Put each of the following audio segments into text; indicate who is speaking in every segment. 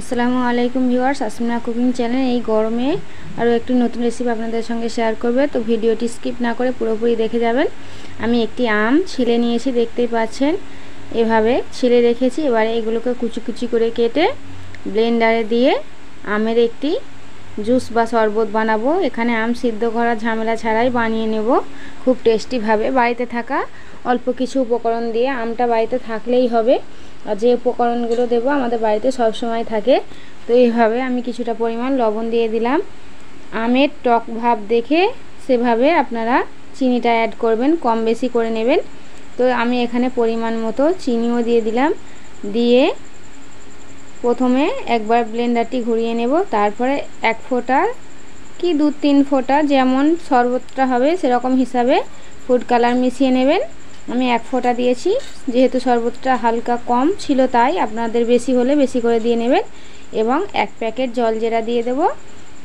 Speaker 1: আসসালামু আলাইকুম viewers Asmina cooking channel এই গরমে আরও একটি নতুন রেসিপি আপনাদের সঙ্গে শেয়ার করবে তো ভিডিওটি স্কিপ না করে পুরোপুরি দেখে যাবেন আমি একটি আম ছিলে নিয়েছি দেখতেই পাচ্ছেন এভাবে ছিলে রেখেছি এবারে এগুলোকে কুচি কুচি করে কেটে ব্লেন্ডারে দিয়ে আমের একটি জুস বা শরবত বানাবো এখানে আম সিদ্ধ করা ঝামেলা ছাড়াই বানিয়ে নেব খুব টেস্টিভাবে বাড়িতে থাকা অল্প কিছু উপকরণ দিয়ে আমটা বাড়িতে থাকলেই হবে আর যে উপকরণগুলো দেবো আমাদের বাড়িতে সব সময় থাকে তো এইভাবে আমি কিছুটা পরিমাণ লবণ দিয়ে দিলাম আমের টক ভাব দেখে সেভাবে আপনারা চিনিটা অ্যাড করবেন কম বেশি করে নেবেন তো আমি এখানে পরিমাণ মতো চিনিও দিয়ে দিলাম দিয়ে প্রথমে একবার ব্লেন্ডারটি ঘুরিয়ে নেব তারপরে এক ফোঁটা কি দু তিন ফোঁটা যেমন শরবতটা হবে সেরকম হিসাবে ফুড কালার মিশিয়ে নেবেন আমি এক ফোঁটা দিয়েছি যেহেতু শরবতটা হালকা কম ছিল তাই আপনাদের বেশি হলে বেশি করে দিয়ে নেবেন এবং এক প্যাকেট জল জেরা দিয়ে দেব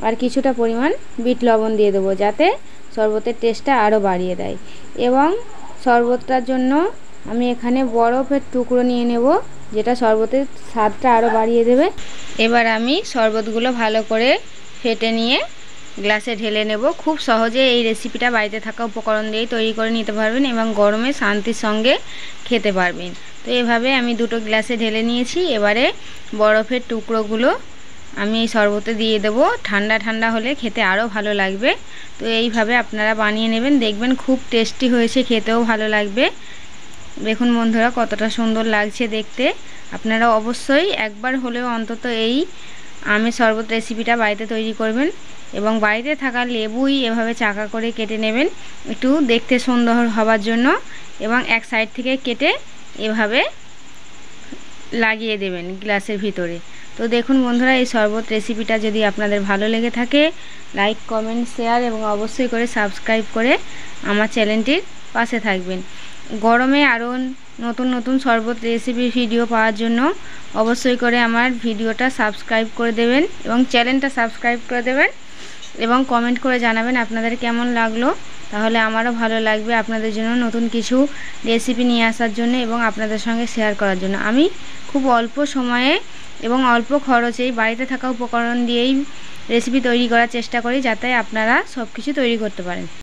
Speaker 1: আর কিছুটা পরিমাণ বিট লবণ দিয়ে দেবো যাতে শরবতের টেস্টটা আরও বাড়িয়ে দেয় এবং শরবতটার জন্য আমি এখানে বরফের টুকরো নিয়ে নেব যেটা শরবতের স্বাদটা আরও বাড়িয়ে দেবে এবার আমি শরবতগুলো ভালো করে ফেটে নিয়ে গ্লাসে ঢেলে নেব খুব সহজে এই রেসিপিটা বাড়িতে থাকা উপকরণ দিয়েই তৈরি করে নিতে পারবেন এবং গরমে শান্তির সঙ্গে খেতে পারবেন তো এভাবে আমি দুটো গ্লাসে ঢেলে নিয়েছি এবারে বরফের টুকরোগুলো আমি এই শরবতে দিয়ে দেবো ঠান্ডা ঠান্ডা হলে খেতে আরও ভালো লাগবে তো এইভাবে আপনারা বানিয়ে নেবেন দেখবেন খুব টেস্টি হয়েছে খেতেও ভালো লাগবে দেখুন বন্ধুরা কতটা সুন্দর লাগছে দেখতে আপনারা অবশ্যই একবার হলেও অন্তত এই আমের শরবত রেসিপিটা বাড়িতে তৈরি করবেন এবং বাড়িতে থাকা লেবুই এভাবে চাকা করে কেটে নেবেন একটু দেখতে সুন্দর হবার জন্য এবং এক সাইড থেকে কেটে এভাবে লাগিয়ে দেবেন গ্লাসের ভিতরে তো দেখুন বন্ধুরা এই শরবত রেসিপিটা যদি আপনাদের ভালো লেগে থাকে লাইক কমেন্ট শেয়ার এবং অবশ্যই করে সাবস্ক্রাইব করে আমার চ্যানেলটির পাশে থাকবেন গরমে আরও নতুন নতুন শরবত রেসিপি ভিডিও পাওয়ার জন্য অবশ্যই করে আমার ভিডিওটা সাবস্ক্রাইব করে দেবেন এবং চ্যানেলটা সাবস্ক্রাইব করে দেবেন এবং কমেন্ট করে জানাবেন আপনাদের কেমন লাগলো তাহলে আমারও ভালো লাগবে আপনাদের জন্য নতুন কিছু রেসিপি নিয়ে আসার জন্য এবং আপনাদের সঙ্গে শেয়ার করার জন্য আমি খুব অল্প সময়ে এবং অল্প খরচেই বাড়িতে থাকা উপকরণ দিয়েই রেসিপি তৈরি করার চেষ্টা করি যাতে আপনারা সব কিছু তৈরি করতে পারেন